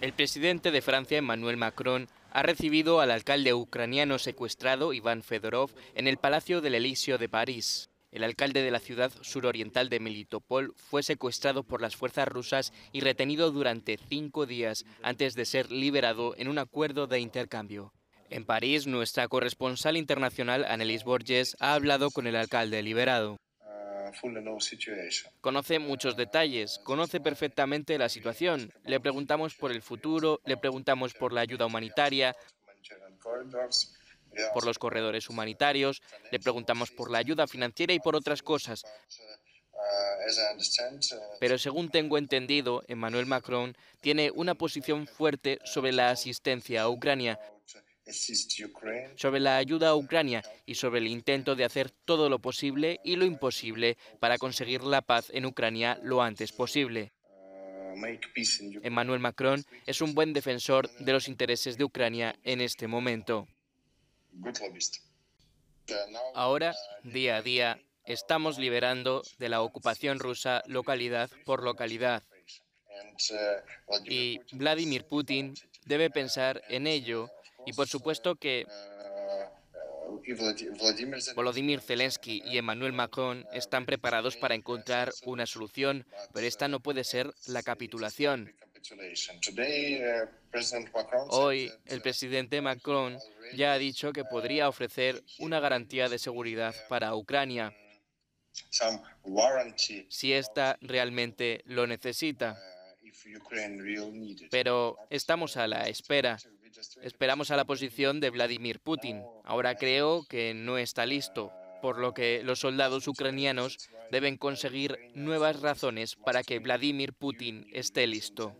El presidente de Francia, Emmanuel Macron, ha recibido al alcalde ucraniano secuestrado, Iván Fedorov, en el Palacio del Elíseo de París. El alcalde de la ciudad suroriental de Melitopol fue secuestrado por las fuerzas rusas y retenido durante cinco días antes de ser liberado en un acuerdo de intercambio. En París, nuestra corresponsal internacional, Annelies Borges, ha hablado con el alcalde liberado. Conoce muchos detalles, conoce perfectamente la situación. Le preguntamos por el futuro, le preguntamos por la ayuda humanitaria, por los corredores humanitarios, le preguntamos por la ayuda financiera y por otras cosas. Pero según tengo entendido, Emmanuel Macron tiene una posición fuerte sobre la asistencia a Ucrania sobre la ayuda a Ucrania y sobre el intento de hacer todo lo posible y lo imposible para conseguir la paz en Ucrania lo antes posible. Uh, Emmanuel Macron es un buen defensor de los intereses de Ucrania en este momento. Ahora, día a día, estamos liberando de la ocupación rusa localidad por localidad. Uh, y Vladimir Putin debe pensar en ello y por supuesto que Volodymyr Zelensky y Emmanuel Macron están preparados para encontrar una solución, pero esta no puede ser la capitulación. Hoy el presidente Macron ya ha dicho que podría ofrecer una garantía de seguridad para Ucrania si ésta realmente lo necesita. Pero estamos a la espera. Esperamos a la posición de Vladimir Putin. Ahora creo que no está listo, por lo que los soldados ucranianos deben conseguir nuevas razones para que Vladimir Putin esté listo.